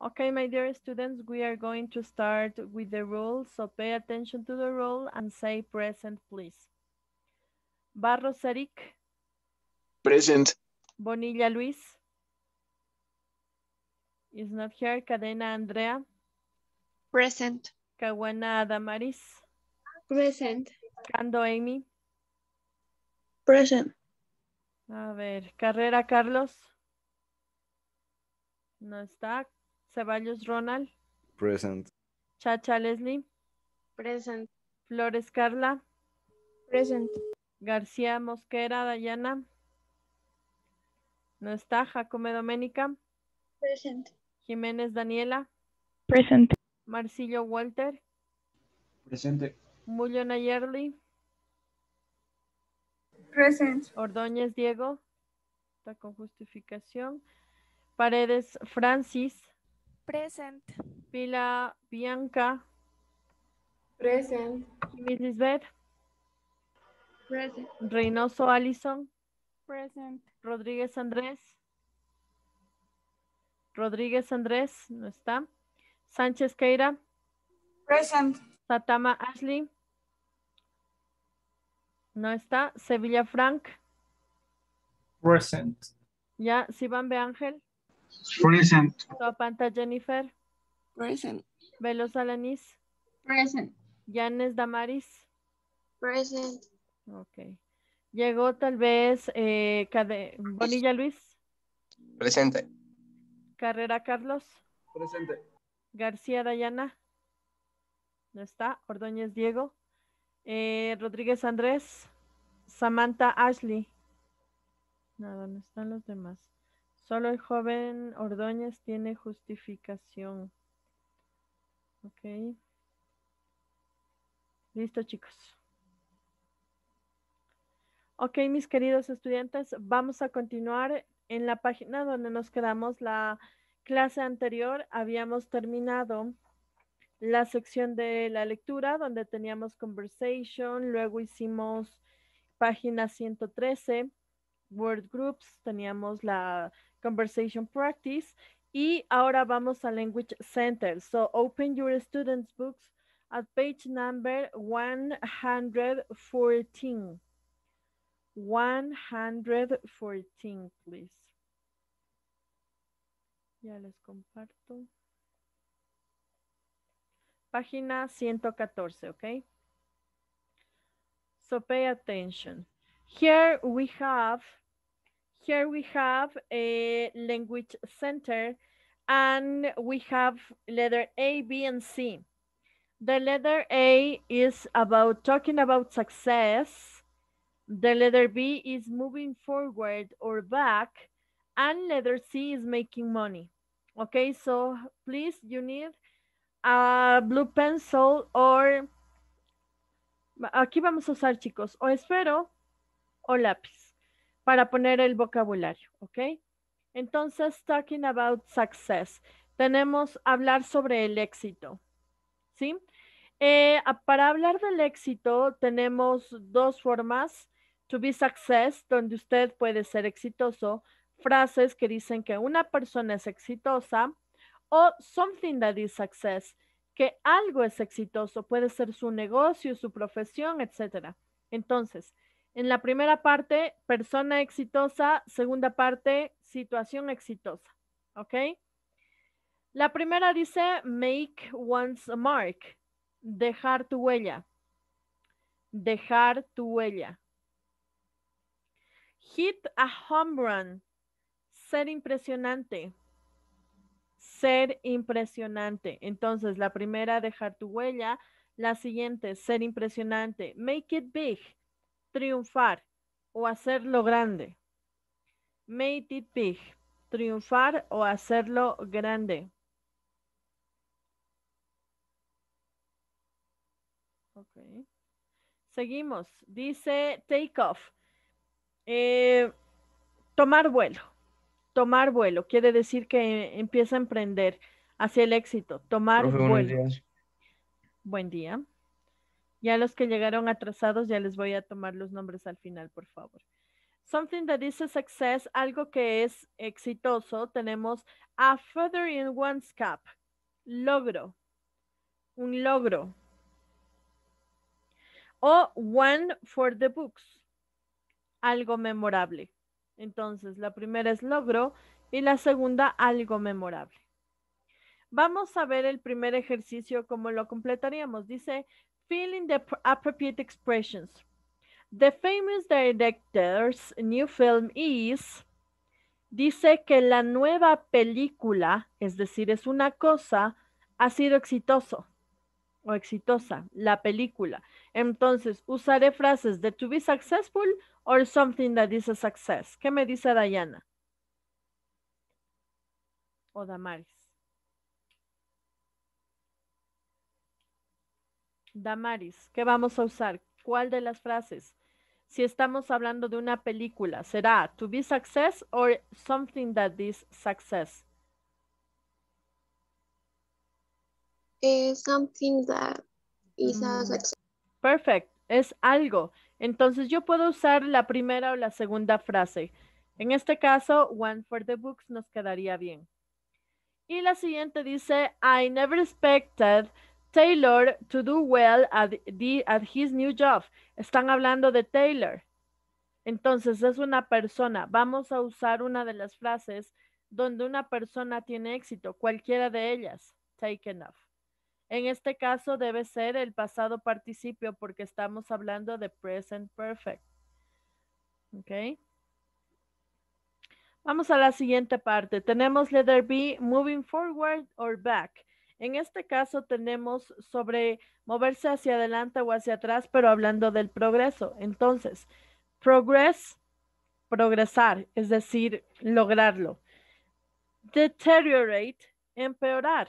Okay, my dear students, we are going to start with the rule, so pay attention to the rule and say present, please. Barros Eric. Present. Bonilla Luis. Is not here. Cadena Andrea. Present. Caguana Damaris. Present. Cando Amy. Present. A ver, Carrera Carlos. No está. Ceballos Ronald. Present. Chacha Leslie. Present. Flores Carla. Present. García Mosquera Dayana. No está. Jacome Doménica. Present. Jiménez Daniela. Present. Marcillo Walter. Presente. Mullón Ayerli. Present. Ordóñez Diego. Está con justificación. Paredes Francis. Present. Pila Bianca. Present. Mrs. Beth. Present. Reynoso Allison. Present. Rodríguez Andrés. Rodríguez Andrés, no está. Sánchez Queira. Present. Satama Ashley. No está. Sevilla Frank. Present. Ya, Sibambe Ángel. Present. Topanta Jennifer. Present. Veloz Alanis. Present. Yanes Damaris. Present. Ok. Llegó tal vez eh, Bonilla Luis. Presente. Carrera Carlos. Presente. García Dayana. No está. Ordóñez Diego. Eh, Rodríguez Andrés. Samantha Ashley. Nada, no están los demás. Solo el joven Ordóñez tiene justificación. Ok. Listo, chicos. Ok, mis queridos estudiantes, vamos a continuar en la página donde nos quedamos la clase anterior. Habíamos terminado la sección de la lectura donde teníamos conversation, luego hicimos página 113 word groups, teníamos la conversation practice y ahora vamos a language center. So open your students books at page number 114. 114, please. Ya les comparto. Página 114, Ok So pay attention. Here we have, here we have a language center and we have letter A, B, and C. The letter A is about talking about success. The letter B is moving forward or back. And letter C is making money. Okay, so please, you need a blue pencil or... Aquí vamos a usar, chicos, o espero o lápiz para poner el vocabulario, ¿ok? Entonces, talking about success, tenemos hablar sobre el éxito, ¿sí? Eh, para hablar del éxito tenemos dos formas, to be success, donde usted puede ser exitoso, frases que dicen que una persona es exitosa, o something that is success, que algo es exitoso, puede ser su negocio, su profesión, etcétera. Entonces, en la primera parte, persona exitosa, segunda parte, situación exitosa. ¿Ok? La primera dice make one's mark, dejar tu huella. Dejar tu huella. Hit a home run, ser impresionante. Ser impresionante. Entonces, la primera, dejar tu huella. La siguiente, ser impresionante. Make it big, triunfar o hacerlo grande. Made it triunfar o hacerlo grande. Okay. Seguimos. Dice take off. Eh, tomar vuelo. Tomar vuelo quiere decir que empieza a emprender hacia el éxito. Tomar vuelo. Buen día. Ya los que llegaron atrasados, ya les voy a tomar los nombres al final, por favor. Something that is a success, algo que es exitoso. Tenemos a feather in one's cap, logro, un logro. O one for the books, algo memorable. Entonces, la primera es logro y la segunda algo memorable. Vamos a ver el primer ejercicio, cómo lo completaríamos. Dice, feeling the appropriate expressions. The famous director's new film is. Dice que la nueva película, es decir, es una cosa, ha sido exitoso o exitosa, la película. Entonces, usaré frases de to be successful or something that is a success. ¿Qué me dice diana O Damaris. Damaris, ¿qué vamos a usar? ¿Cuál de las frases? Si estamos hablando de una película, ¿será to be success or something that is success? something that is a mm. success. Perfect, es algo. Entonces yo puedo usar la primera o la segunda frase. En este caso, one for the books nos quedaría bien. Y la siguiente dice, I never expected Taylor to do well at, his new job. Están hablando de Taylor. Entonces es una persona. Vamos a usar una de las frases donde una persona tiene éxito, cualquiera de ellas, taken off. En este caso debe ser el pasado participio porque estamos hablando de present perfect. ¿Ok? Vamos a la siguiente parte. Tenemos letter B, moving forward or back. En este caso tenemos sobre moverse hacia adelante o hacia atrás, pero hablando del progreso. Entonces, progress, progresar, es decir, lograrlo. Deteriorate, empeorar.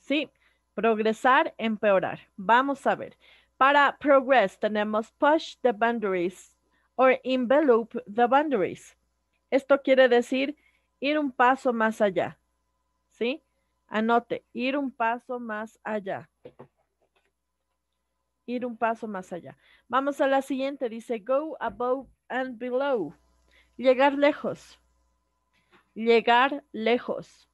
Sí, progresar, empeorar. Vamos a ver. Para progress tenemos push the boundaries or envelope the boundaries. Esto quiere decir ir un paso más allá. ¿Sí? Anote, ir un paso más allá. Ir un paso más allá. Vamos a la siguiente. Dice, go above and below. Llegar lejos. Llegar lejos.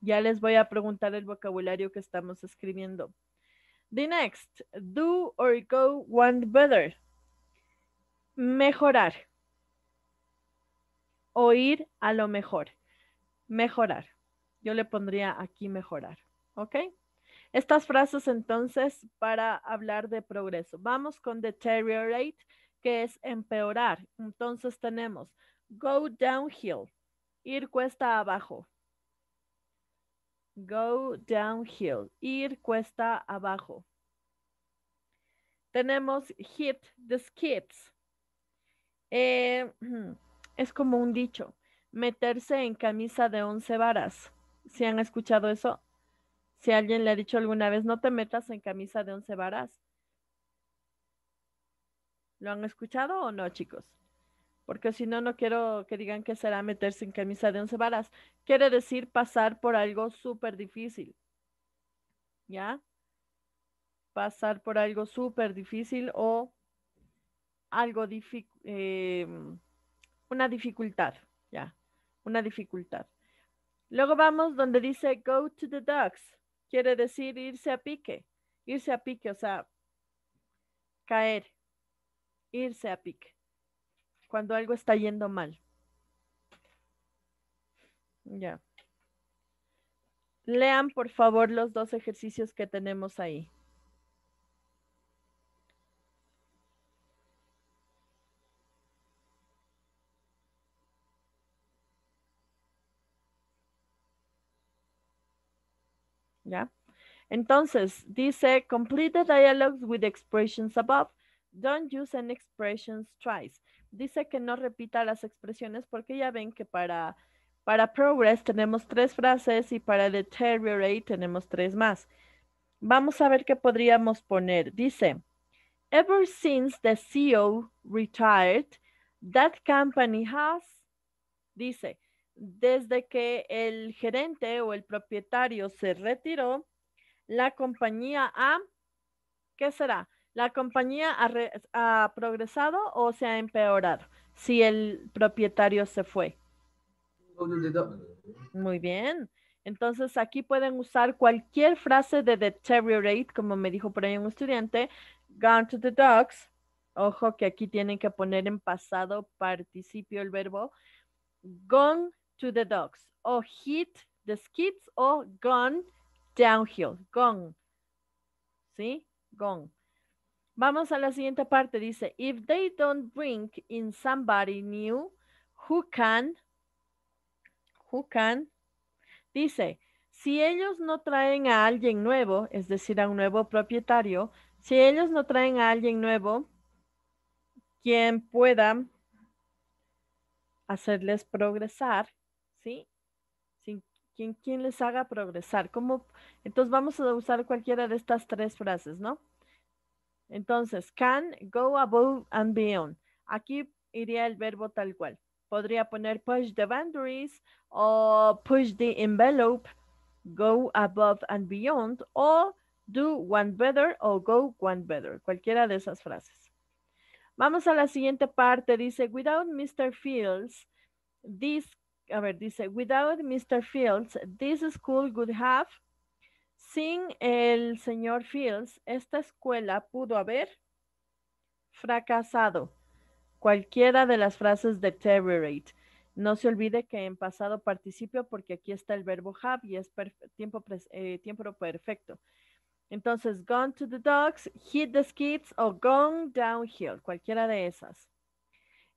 Ya les voy a preguntar el vocabulario que estamos escribiendo. The next, do or go one better. Mejorar. Oír a lo mejor. Mejorar. Yo le pondría aquí mejorar, ¿ok? Estas frases entonces para hablar de progreso. Vamos con deteriorate, que es empeorar. Entonces tenemos go downhill, ir cuesta abajo. Go downhill, ir cuesta abajo. Tenemos hit the skids. Eh, es como un dicho, meterse en camisa de once varas si han escuchado eso, si alguien le ha dicho alguna vez, no te metas en camisa de once varas. ¿Lo han escuchado o no, chicos? Porque si no, no quiero que digan que será meterse en camisa de once varas. Quiere decir pasar por algo súper difícil. ¿Ya? Pasar por algo súper difícil o algo difícil, eh, una dificultad, ¿ya? Una dificultad. Luego vamos donde dice go to the ducks, Quiere decir irse a pique. Irse a pique, o sea, caer. Irse a pique. Cuando algo está yendo mal. Ya. Lean, por favor, los dos ejercicios que tenemos ahí. Entonces, dice, complete the dialogues with expressions above. Don't use any expressions twice. Dice que no repita las expresiones porque ya ven que para, para progress tenemos tres frases y para deteriorate tenemos tres más. Vamos a ver qué podríamos poner. Dice, ever since the CEO retired, that company has, dice, desde que el gerente o el propietario se retiró, la compañía ha, ¿qué será? ¿La compañía ha, progresado o se ha empeorado si el propietario se fue? Muy bien. Entonces aquí pueden usar cualquier frase de deteriorate, como me dijo por ahí un estudiante, gone to the dogs. Ojo que aquí tienen que poner en pasado participio el verbo. Gone to the dogs o hit the skids o gone downhill, gone. ¿Sí? Gone. Vamos a la siguiente parte. Dice, if they don't bring in somebody new, who can? Who can? Dice, si ellos no traen a alguien nuevo, es decir, a un nuevo propietario, si ellos no traen a alguien nuevo, quien pueda hacerles progresar, ¿sí? Sin quien, les haga progresar. Como, Entonces vamos a usar cualquiera de estas tres frases, ¿no? Entonces, can go above and beyond. Aquí iría el verbo tal cual. Podría poner push the boundaries o push the envelope, go above and beyond o do one better o go one better. Cualquiera de esas frases. Vamos a la siguiente parte. Dice, without Mr. Fields, this a ver, dice, without Mr. Fields, this school would have, sin el señor Fields, esta escuela pudo haber fracasado. Cualquiera de las frases deteriorate. No se olvide que en pasado participio, porque aquí está el verbo have y es tiempo, eh, tiempo perfecto. Entonces, gone to the dogs, hit the skids o gone downhill, cualquiera de esas.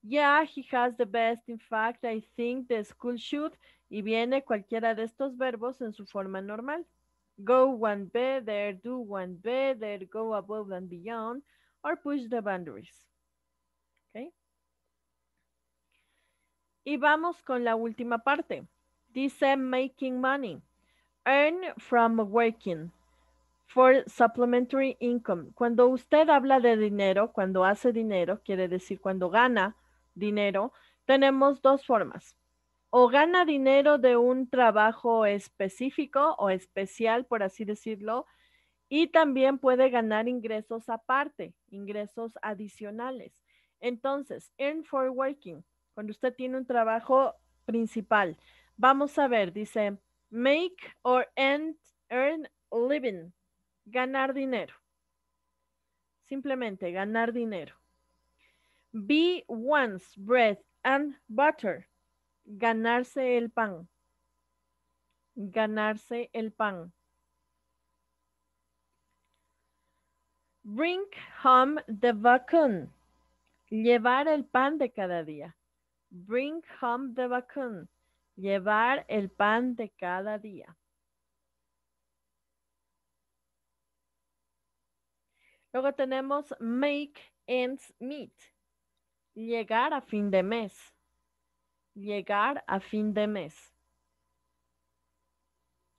Yeah, he has the best. In fact, I think the school should. Y viene cualquiera de estos verbos en su forma normal. Go one better, do one better, go above and beyond, or push the boundaries. Okay. Y vamos con la última parte. Dice making money. Earn from working for supplementary income. Cuando usted habla de dinero, cuando hace dinero, quiere decir cuando gana dinero, tenemos dos formas. O gana dinero de un trabajo específico o especial, por así decirlo, y también puede ganar ingresos aparte, ingresos adicionales. Entonces, earn for working, cuando usted tiene un trabajo principal. Vamos a ver, dice, make or end, earn living, ganar dinero. Simplemente ganar dinero. Be one's bread and butter. Ganarse el pan. Ganarse el pan. Bring home the bacon. Llevar el pan de cada día. Bring home the bacon. Llevar el pan de cada día. Luego tenemos make ends meet. Llegar a fin de mes. Llegar a fin de mes.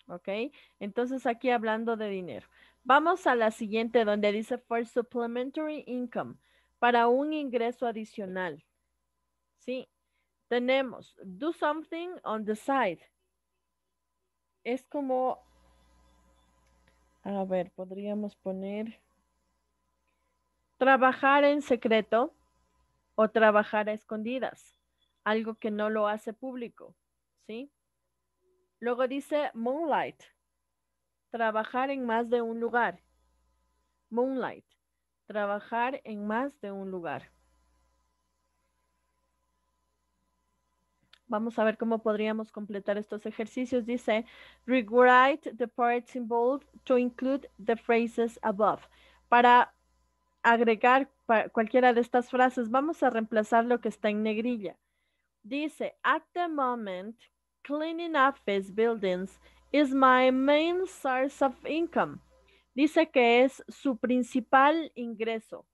¿Ok? Entonces aquí hablando de dinero. Vamos a la siguiente donde dice for supplementary income, para un ingreso adicional. ¿Sí? Tenemos do something on the side. Es como, a ver, podríamos poner trabajar en secreto trabajar a escondidas, algo que no lo hace público, ¿sí? Luego dice moonlight, trabajar en más de un lugar. Moonlight, trabajar en más de un lugar. Vamos a ver cómo podríamos completar estos ejercicios. Dice, rewrite the parts involved to include the phrases above. Para agregar cualquiera de estas frases, vamos a reemplazar lo que está en negrilla. Dice, at the moment, cleaning up buildings is my main source of income. Dice que es su principal ingreso,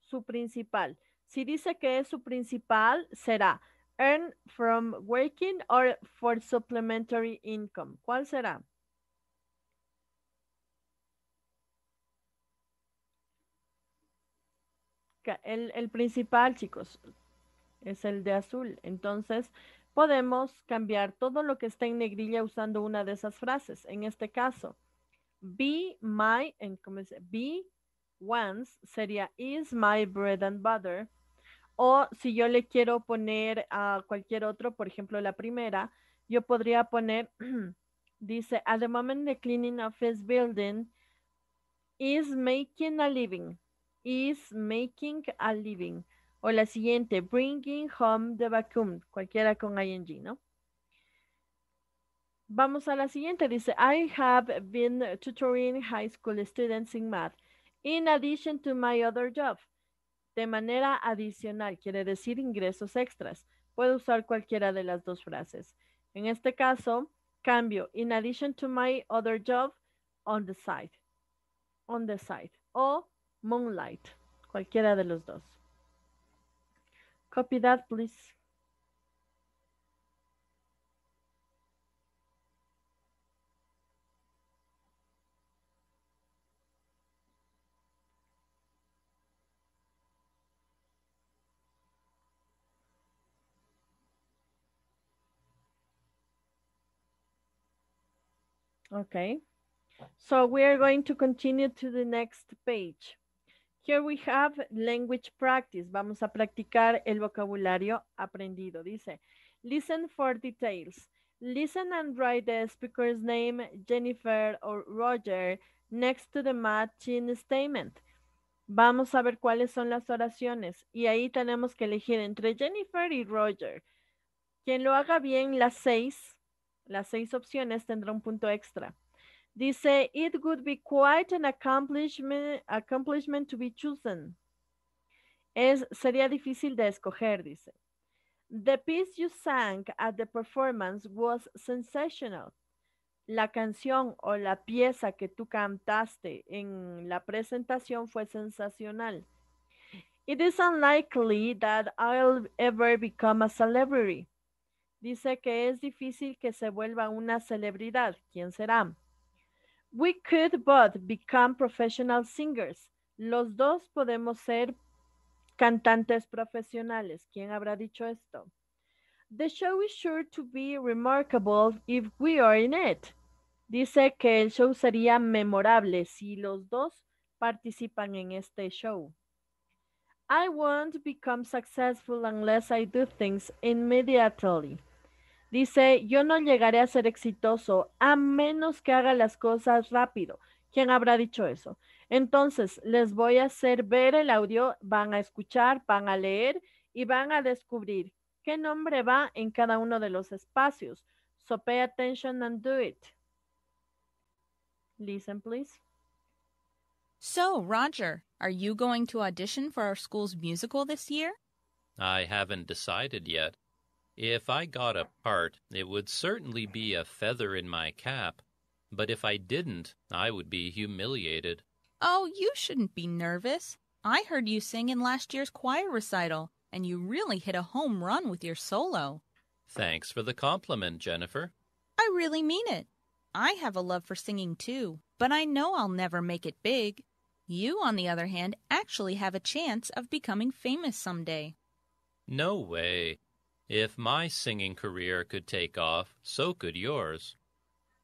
su principal. Si dice que es su principal, será earn from working or for supplementary income. ¿Cuál será? El, principal, chicos, es el de azul. Entonces, podemos cambiar todo lo que está en negrilla usando una de esas frases. En este caso, be my, en, ¿cómo dice? Be once sería is my bread and butter. O si yo le quiero poner a cualquier otro, por ejemplo, la primera, yo podría poner, dice, at the moment the cleaning office building is making a living is making a living. O la siguiente, bringing home the vacuum, cualquiera con ing, ¿no? Vamos a la siguiente, dice, I have been tutoring high school students in math, in addition to my other job. De manera adicional, quiere decir ingresos extras. Puedo usar cualquiera de las dos frases. En este caso, cambio, in addition to my other job, on the side. On the side. O Moonlight, cualquiera de los dos. Copy that, please. Okay. So we are going to continue to the next page. Here we have language practice. Vamos a practicar el vocabulario aprendido. Dice, listen for details. Listen and write the speaker's name, Jennifer or Roger, next to the matching statement. Vamos a ver cuáles son las oraciones y ahí tenemos que elegir entre Jennifer y Roger. Quien lo haga bien las seis, las seis opciones tendrá un punto extra. Dice, it would be quite an accomplishment, accomplishment to be chosen. Es, sería difícil de escoger, dice. The piece you sang at the performance was sensational. La canción o la pieza que tú cantaste en la presentación fue sensacional. It is unlikely that I'll ever become a celebrity. Dice que es difícil que se vuelva una celebridad. ¿Quién será? We could both become professional singers. Los dos podemos ser cantantes profesionales. ¿Quién habrá dicho esto? The show is sure to be remarkable if we are in it. Dice que el show sería memorable si los dos participan en este show. I won't become successful unless I do things immediately. Dice, yo no llegaré a ser exitoso a menos que haga las cosas rápido. ¿Quién habrá dicho eso? Entonces, les voy a hacer ver el audio, van a escuchar, van a leer y van a descubrir qué nombre va en cada uno de los espacios. So pay attention and do it. Listen, please. So, Roger, are you going to audition for our school's musical this year? I haven't decided yet. If I got a part, it would certainly be a feather in my cap, but if I didn't, I would be humiliated. Oh, you shouldn't be nervous. I heard you sing in last year's choir recital, and you really hit a home run with your solo. Thanks for the compliment, Jennifer. I really mean it. I have a love for singing too, but I know I'll never make it big. You, on the other hand, actually have a chance of becoming famous someday. No way. If my singing career could take off, so could yours.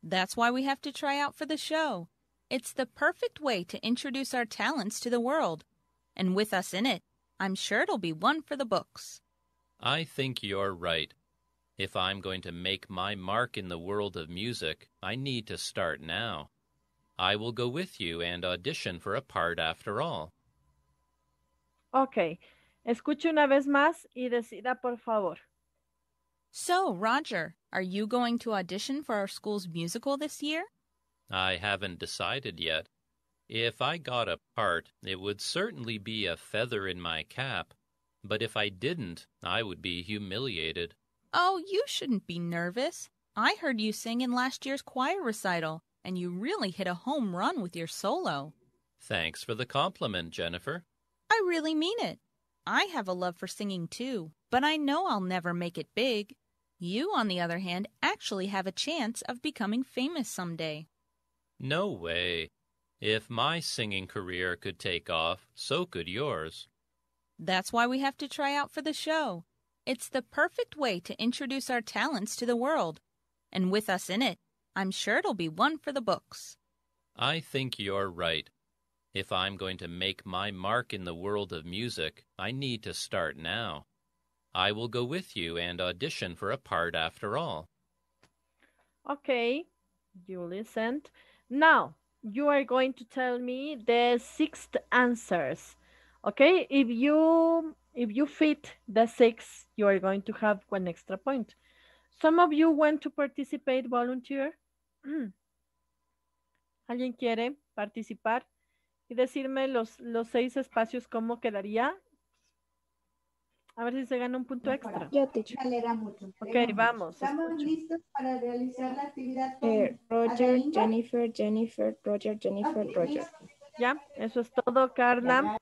That's why we have to try out for the show. It's the perfect way to introduce our talents to the world. And with us in it, I'm sure it'll be one for the books. I think you're right. If I'm going to make my mark in the world of music, I need to start now. I will go with you and audition for a part after all. Okay. Escuche una vez más y decida, por favor. So, Roger, are you going to audition for our school's musical this year? I haven't decided yet. If I got a part, it would certainly be a feather in my cap. But if I didn't, I would be humiliated. Oh, you shouldn't be nervous. I heard you sing in last year's choir recital, and you really hit a home run with your solo. Thanks for the compliment, Jennifer. I really mean it. I have a love for singing too, but I know I'll never make it big. You, on the other hand, actually have a chance of becoming famous someday. No way. If my singing career could take off, so could yours. That's why we have to try out for the show. It's the perfect way to introduce our talents to the world. And with us in it, I'm sure it'll be one for the books. I think you're right. If I'm going to make my mark in the world of music, I need to start now. I will go with you and audition for a part after all. Okay, you listened. Now, you are going to tell me the sixth answers. Okay, if you if you fit the six, you are going to have one extra point. Some of you want to participate, volunteer. ¿Alguien quiere participar y decirme los, los seis espacios cómo quedaría A ver si se gana un punto extra. Yo te Ok, vamos. Estamos listos para realizar la actividad. Eh, Roger, Jennifer, Jennifer, Roger, Jennifer, Roger. Ya, eso es todo, Carla.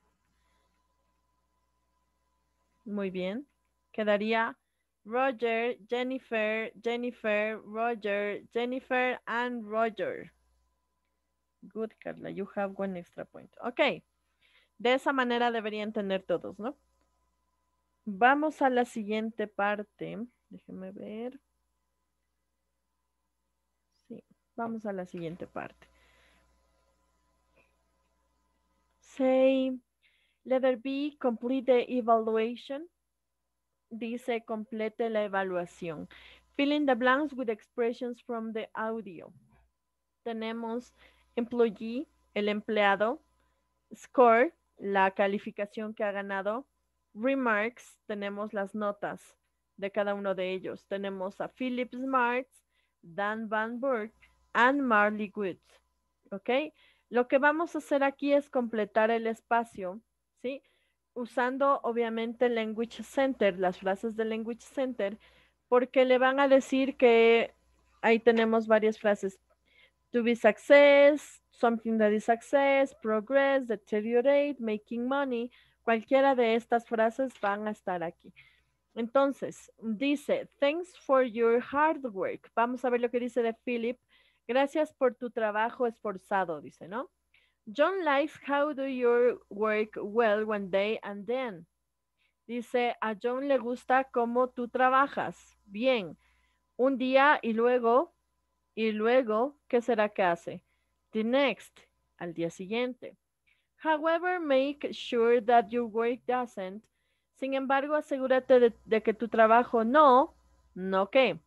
Muy bien. Quedaría Roger, Jennifer, Jennifer, Roger, Jennifer, and Roger. Good, Carla. You have one extra point. Ok. De esa manera deberían tener todos, ¿no? Vamos a la siguiente parte. Déjenme ver. Sí, vamos a la siguiente parte. Say, letter B, complete the evaluation. Dice, complete la evaluación. Fill in the blanks with expressions from the audio. Tenemos employee, el empleado, score, la calificación que ha ganado, remarks tenemos las notas de cada uno de ellos. Tenemos a Philip Smart, Dan Van Burg and Marley Woods. ¿Ok? Lo que vamos a hacer aquí es completar el espacio, Usando obviamente Language Center, las frases de Language Center, porque le van a decir que ahí tenemos varias frases. To be success, something that is success, progress, deteriorate, making money. Cualquiera de estas frases van a estar aquí. Entonces, dice, thanks for your hard work. Vamos a ver lo que dice de Philip. Gracias por tu trabajo esforzado, dice, ¿no? John likes how do your work well one day and then. Dice, a John le gusta cómo tú trabajas. Bien. Un día y luego, y luego, ¿qué será que hace? The next, al día siguiente. However, make sure that your work doesn't. Sin embargo, asegúrate de, que tu trabajo no, no qué.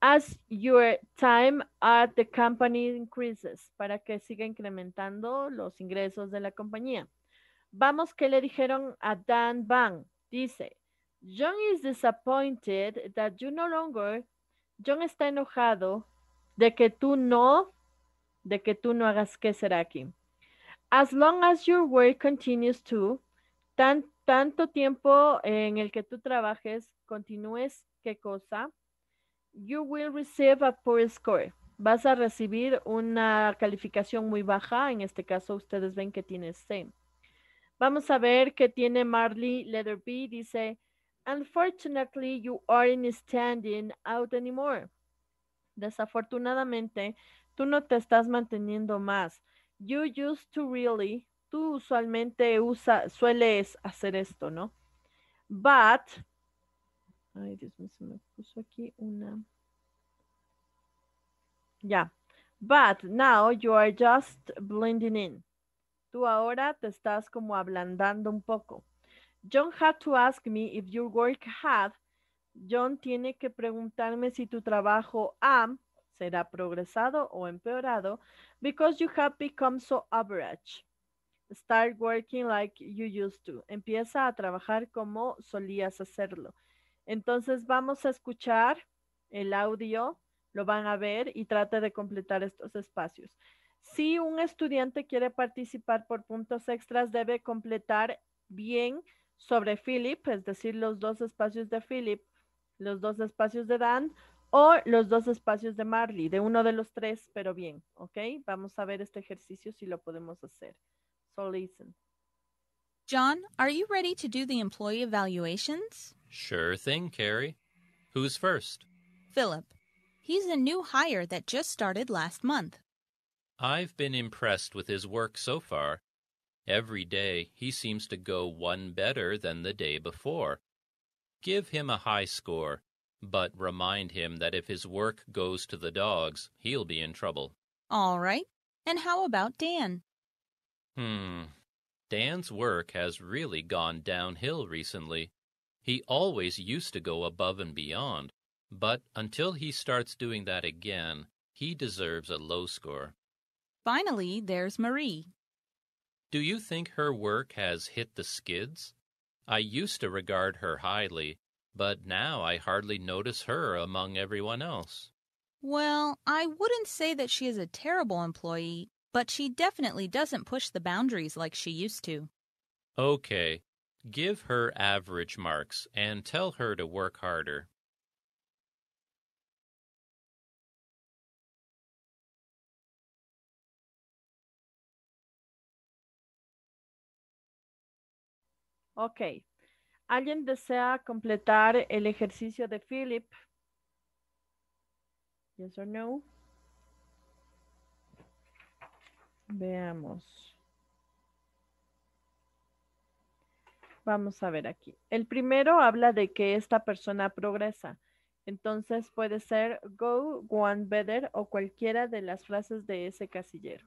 As your time at the company increases, para que siga incrementando los ingresos de la compañía. Vamos, que le dijeron a Dan Bang? Dice, John is disappointed that you no longer, John está enojado de que tú no, de que tú no hagas qué será aquí as long as your work continues to, tanto tiempo en el que tú trabajes, continúes, ¿qué cosa? You will receive a poor score. Vas a recibir una calificación muy baja. En este caso, ustedes ven que tiene same. Vamos a ver qué tiene Marley. Letter B dice, unfortunately, you aren't standing out anymore. Desafortunadamente, tú no te estás manteniendo más. You used to really. Tú usualmente usa, sueles hacer esto, ¿no? But. Ay, Dios mío, se me puso aquí una. Ya. But now you are just blending in. Tú ahora te estás como ablandando un poco. John had to ask me if your work had, John tiene que preguntarme si tu trabajo am será progresado o empeorado because you have become so average. Start working like you used to. Empieza a trabajar como solías hacerlo. Entonces vamos a escuchar el audio, lo van a ver y trate de completar estos espacios. Si un estudiante quiere participar por puntos extras, debe completar bien sobre Philip, es decir, los dos espacios de Philip, los dos espacios de Dan, o los dos espacios de Marley, de uno de los tres, pero bien, ¿ok? Vamos a ver este ejercicio si lo podemos hacer. So listen. John, are you ready to do the employee evaluations? Sure thing, Carrie. Who's first? Philip. He's a new hire that just started last month. I've been impressed with his work so far. Every day he seems to go one better than the day before. Give him a high score but remind him that if his work goes to the dogs, he'll be in trouble. All right. And how about Dan? Hmm. Dan's work has really gone downhill recently. He always used to go above and beyond, but until he starts doing that again, he deserves a low score. Finally, there's Marie. Do you think her work has hit the skids? I used to regard her highly, but now I hardly notice her among everyone else. Well, I wouldn't say that she is a terrible employee, but she definitely doesn't push the boundaries like she used to. Okay, give her average marks and tell her to work harder. Okay, ¿Alguien desea completar el ejercicio de Philip? Yes or no? Veamos. Vamos a ver aquí. El primero habla de que esta persona progresa. Entonces puede ser go, one better o cualquiera de las frases de ese casillero.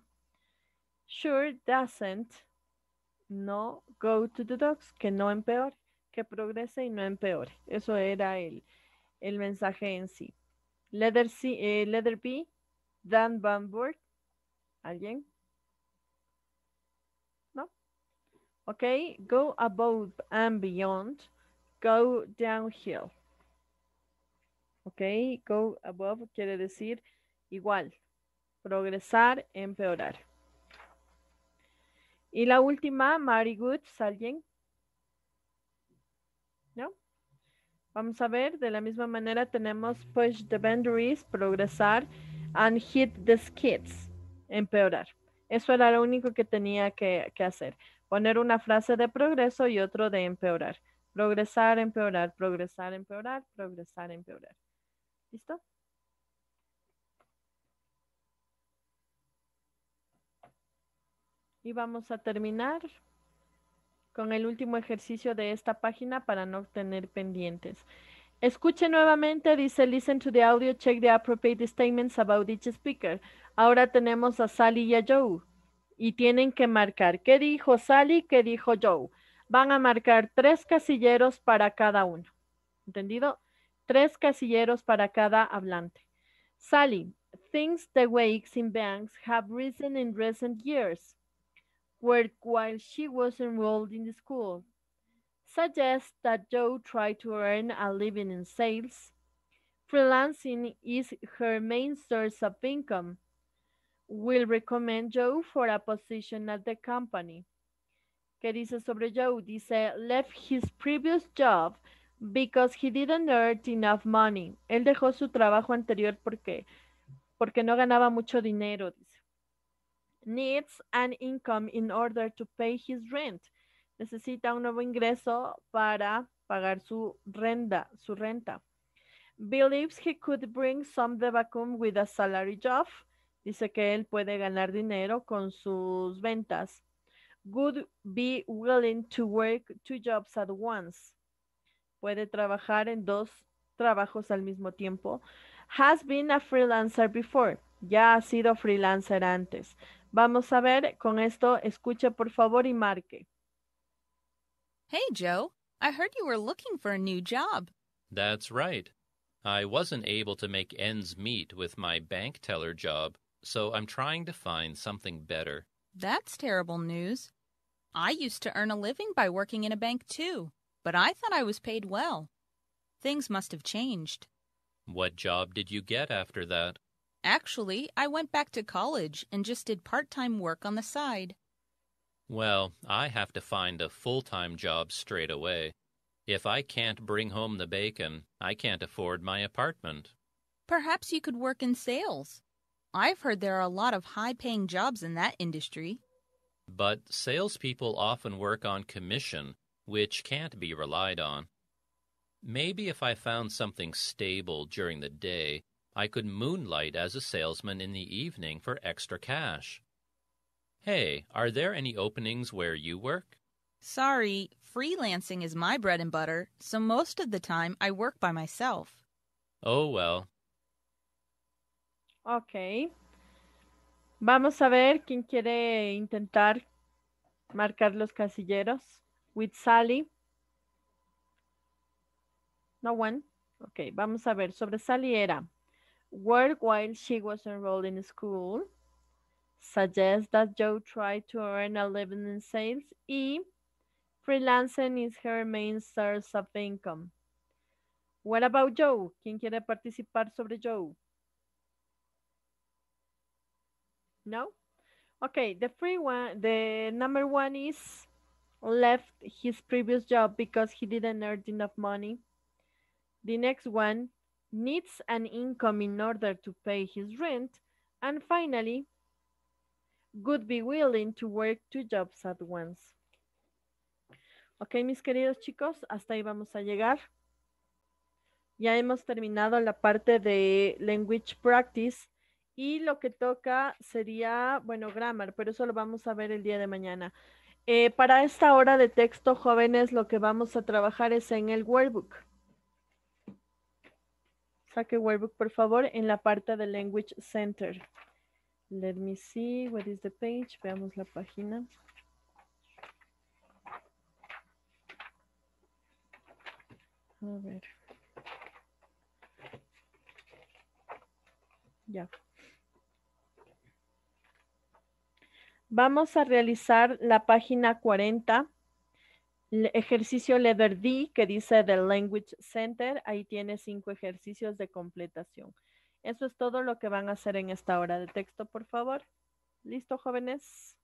Sure doesn't, no go to the dogs, que no empeore que progrese y no empeore. Eso era el, mensaje en sí. Letter, eh, letter B, Dan Bamberg. ¿Alguien? ¿No? Ok, go above and beyond, go downhill. Ok, go above quiere decir igual, progresar, empeorar. Y la última, Mary Goods, ¿alguien? ¿no? Vamos a ver, de la misma manera tenemos push the boundaries, progresar, and hit the skids, empeorar. Eso era lo único que tenía que, que hacer, poner una frase de progreso y otro de empeorar. Progresar, empeorar, progresar, empeorar, progresar, empeorar. ¿Listo? Y vamos a terminar con el último ejercicio de esta página para no tener pendientes. Escuche nuevamente, dice listen to the audio, check the appropriate statements about each speaker. Ahora tenemos a Sally y a Joe y tienen que marcar qué dijo Sally, qué dijo Joe. Van a marcar tres casilleros para cada uno. ¿Entendido? Tres casilleros para cada hablante. Sally, things the wakes in banks have risen in recent years. worked while she was enrolled in the school, suggests that Joe try to earn a living in sales. Freelancing is her main source of income. Will recommend Joe for a position at the company. ¿Qué dice sobre Joe? Dice, left his previous job because he didn't earn enough money. Él dejó su trabajo anterior porque, porque no ganaba mucho dinero. needs an income in order to pay his rent. Necesita un nuevo ingreso para pagar su renta, su renta. Believes he could bring some the vacuum with a salary job. Dice que él puede ganar dinero con sus ventas. Would be willing to work two jobs at once. Puede trabajar en dos trabajos al mismo tiempo. Has been a freelancer before. Ya ha sido freelancer antes. Vamos a ver, con esto escuche por favor y marque. Hey Joe, I heard you were looking for a new job. That's right. I wasn't able to make ends meet with my bank teller job, so I'm trying to find something better. That's terrible news. I used to earn a living by working in a bank too, but I thought I was paid well. Things must have changed. What job did you get after that? Actually, I went back to college and just did part time work on the side. Well, I have to find a full time job straight away. If I can't bring home the bacon, I can't afford my apartment. Perhaps you could work in sales. I've heard there are a lot of high paying jobs in that industry. But salespeople often work on commission, which can't be relied on. Maybe if I found something stable during the day, I could moonlight as a salesman in the evening for extra cash. Hey, are there any openings where you work? Sorry, freelancing is my bread and butter, so most of the time I work by myself. Oh well. Ok. Vamos a ver quién quiere intentar marcar los casilleros. With Sally. No one. Ok, vamos a ver. Sobre Sally era work while she was enrolled in school, suggests that Joe try to earn a living in sales, E. freelancing is her main source of income. What about Joe? ¿Quién quiere participar sobre Joe? No? Okay, the free one, the number one is left his previous job because he didn't earn enough money. The next one, needs an income in order to pay his rent, and finally, would be willing to work two jobs at once. Ok, mis queridos chicos, hasta ahí vamos a llegar. Ya hemos terminado la parte de language practice y lo que toca sería, bueno, grammar, pero eso lo vamos a ver el día de mañana. Eh, para esta hora de texto, jóvenes, lo que vamos a trabajar es en el workbook. Saque workbook, por favor, en la parte de Language Center. Let me see, what is the page? Veamos la página. A ver. Ya. Vamos a realizar la página 40 el ejercicio D que dice del Language Center, ahí tiene cinco ejercicios de completación. Eso es todo lo que van a hacer en esta hora de texto, por favor. ¿Listo, jóvenes?